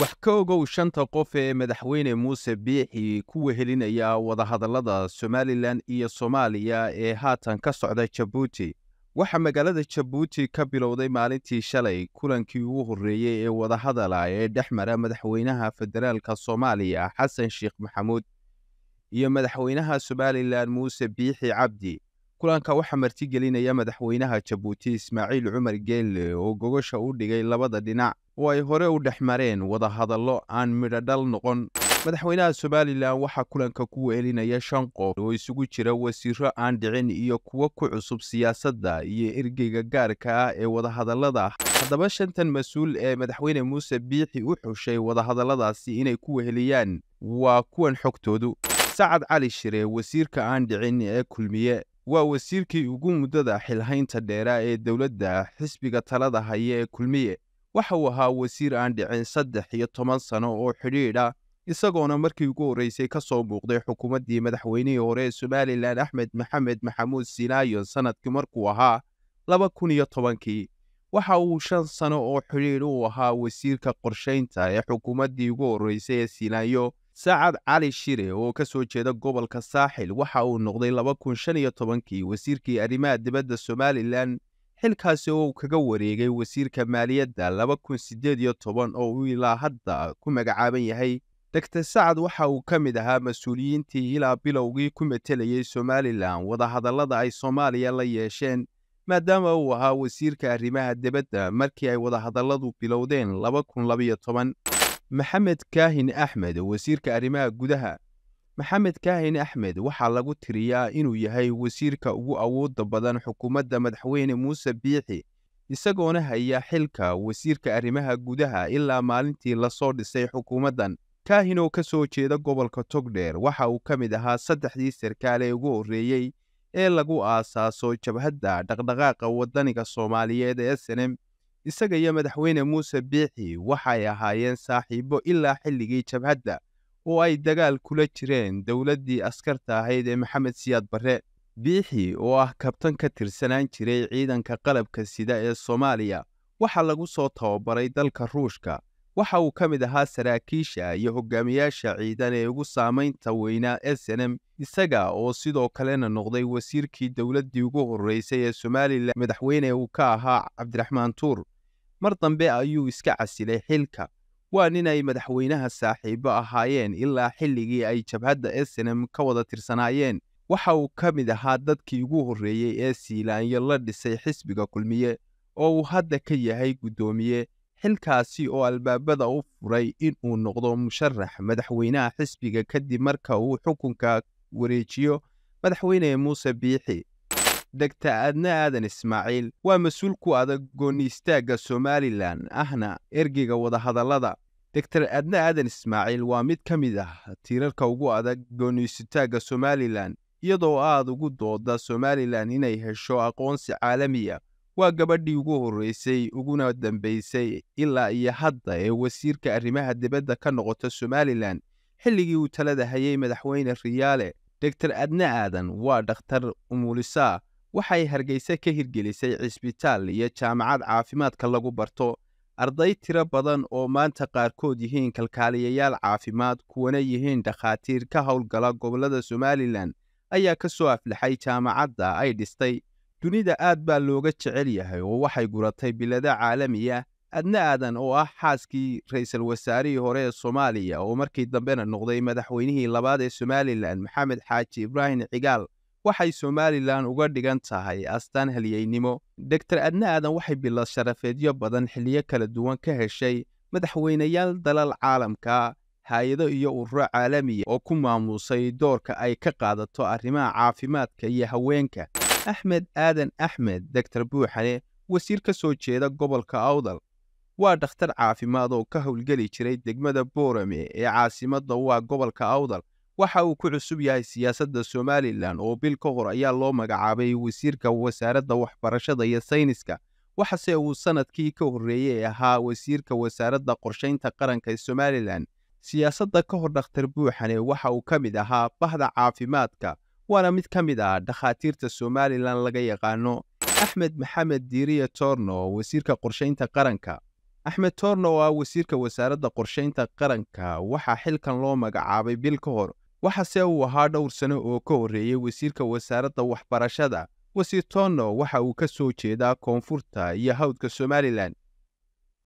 wax ka ogow shanta qof ee madaxweyne muuse biixi ku wehelinaya wadahadallada somalilan iyo soomaaliya ee haatan ka socda jabuuti waxaa magaalada jabuuti ka bilowday maalintii shalay kulankii ugu horreeyey ee wadahadala ee dhex mara madaxweynaha federaalka soomaaliya xasan sheekh maxamuud iyo madaxweynaha somalilan muuse biixi cabdi kulanka waxaa martigelinaya madaxweynaha jabuuti ismaaciil cumar geelle oo gogosha u dhigay labada dhinac oo ay hore u dhex mareen wadahadallo aan midhadhal noqon madaxweynaha somalilan waxaa kulanka ku weelinaya shan qof oo isugu jira wasiiro aan dhicin iyo kuwo ku cusub siyaasadda iyo ergeyga gaarka ah ee wadahadallada haddaba shantan mas-uul ee madaxweyne muuse biixi u xushay wadahadalladaasi inay ku weheliyaan waa kuwan xogtoodu sacad cali shire wasiirka aan dhicin ee kulmiye waa wasiirkii ugu muddada xilhaynta dheeraa ee dowladda xisbiga talada haya ee kulmiye waxa uu ahaa wasiir aan dhicin saddex iyo toban sano oo xidhiidh ah isagoona markii ugu horreysay ka soo muuqday xukuumaddii madaxweynihii hore ee somalilan axmed maxamed maxamuud sinaayo sannadkii markuu ahaa laba kun iyo tobankii waxa uu shan sano oo xidhiidh u ahaa wasiirka qorshaynta ee xukuumaddii ugu horreysay ee sinayo sacad cali shire oo ka soo jeeda gobolka saaxil waxa uu noqday laba kun shan iyo tobankii wasiirkii arrimaha dibadda somalilan xilkaasi oo kaga wareegay wasiirka maaliyadda laba kun siddeed iyo toban oo uu ilaa hadda ku magacaaban yahay degter sacad waxa uu ka mid ahaa mas-uuliyiintii ilaa bilowgii ku matelayey somalilan wadahadallada ay soomaaliya la yeesheen maadaama uu ahaa wasiirka arrimaha dibadda markii ay wadahadalladu bilowdeen laba kun labiyo toban maxamed kaahin axmed wasiirka arrimaha gudaha maxamed kaahin axmed waxaa lagu tiriyaa inuu yahay wasiirka ugu awoodda badan xukuumadda madaxweyne muuse biixi isagoona haya xilka wasiirka arrimaha gudaha ilaa maalintii lasoo dhisay xukuumaddan kaahin oo ka soo jeeda gobolka togdheer waxa uu ka mid ahaa saddexdii sarkaal ee ugu horreeyey ee lagu aasaaso jabhadda dhaqdhaqaaqa waddaniga soomaaliyeed ee snem isaga iyo madaxweyne muuse biixi waxay ahaayeen saaxiibo ilaa xilligii jabhadda oo ay dagaal kula jireen dowladdii askarta ahayd ee maxamed siyaad barre biixi oo ah kabtan ka tirsanaan jiray ciidanka qalabka sida ee soomaaliya waxaa lagu soo tababaray dalka ruushka waxa uu ka mid ahaa saraakiisha iyo hogaamiyaasha ciidan ee ugu saamaynta weynaa snm isaga oo sidoo kalena noqday wasiirkii dowladdii ugu horreysay ee somaalilan madaxweyne uu ka ahaa cabdiraxmaan tuur mar dambe ayuu iska casilay xilka waa nin ay madaxweynaha saaxiibo ahaayeen ilaa xilligii ay jabhadda esenem ka wada tirsanaayeen waxa uu ka mid ahaa dadkii ugu horreeyey ee siilaanyo la dhisay xisbiga kulmiye oo uu hadda ka yahay guddoomiye xilkaasi oo albaabada u furay in uu noqdo musharax madaxweynaha xisbiga kadib marka uu xukunka wareejiyo madaxweyne muuse biixi dhegta adna aadan ismaaciil waa mas-uul ku adag gooni istaagga somalilan ahna ergeyga wadahadallada doktor adna aadan ismaaciil waa mid ka mid ah tiirarka ugu adag gooniisitaagga somalilan iyadoo aad ugu dooda somalilan inay hesho aqoonsi caalamiya waa gabadhii ugu horreysay uguna dambaysay ilaa iyo hadda ee wasiirka arrimaha dibadda ka noqota somalilan xilligii uu talada hayay madaxweyne riyaale doktor adna aadan waa dhakhtar umulisaa waxay hargeysa ka hirgelisay cisbitaal iyo jaamacad caafimaadka lagu barto arday tiro badan oo maanta qaarkood yihiin kalkaaliyayaal caafimaad kuwana yihiin dhakhaatiir ka howlgala gobollada somalilan ayaa ka soo aflaxay jaamacadda ay dhistay dunida aad baa looga jecel yahay oo waxay guratay bilada caalamiya adna aadan oo ah xaaskii ra'iisal wasaarihii hore ee soomaaliya oo markii dambena noqday madaxweynihii labaad ee somalilan maxamed xaaji ibraahim cigaal waxay somalilan uga dhigan tahay astaan halyeynimo doktor adna aadan waxay bilad sharafeedyo badan xilliyo kala duwan ka heshay madaxweynayaal dalal caalamka haay-ado iyo ururo caalamiya ah oo ku maamuusay doorka ay ka qaadato arrimaha caafimaadka iyo haweenka axmed aadan axmed doktor buuxane wasiir ka soo jeeda gobolka awdal waa dhakhtar caafimaad oo ka howlgeli jiray degmada boorame ee caasimadda waa ah gobolka awdal waxa uu ku cusub yahay siyaasadda somalilan oo bil ka hor ayaa loo magacaabay wasiirka wasaaradda waxbarashada iyo sayniska waxase uu sanadkii ka horreeyey ahaa wasiirka wasaaradda qorshaynta qaranka ee somalilan siyaasadda ka hor dhakhtar buuxane waxa uu ka mid ahaa bahda caafimaadka waana mid ka mid ah dhakhaatiirta somalilan laga yaqaano axmed maxamed diiriye toorno wasiirka qorshaynta qaranka axmed toorno oo ah wasiirka wasaaradda qorshaynta qaranka waxaa xilkan loo magacaabay bil ka hor waxase uu ahaa dhowr sano oo ka horreeyey wasiirka wasaaradda waxbarashada wasiir tonno waxa uu ka soo jeedaa koonfurta iyo hawdka somalilan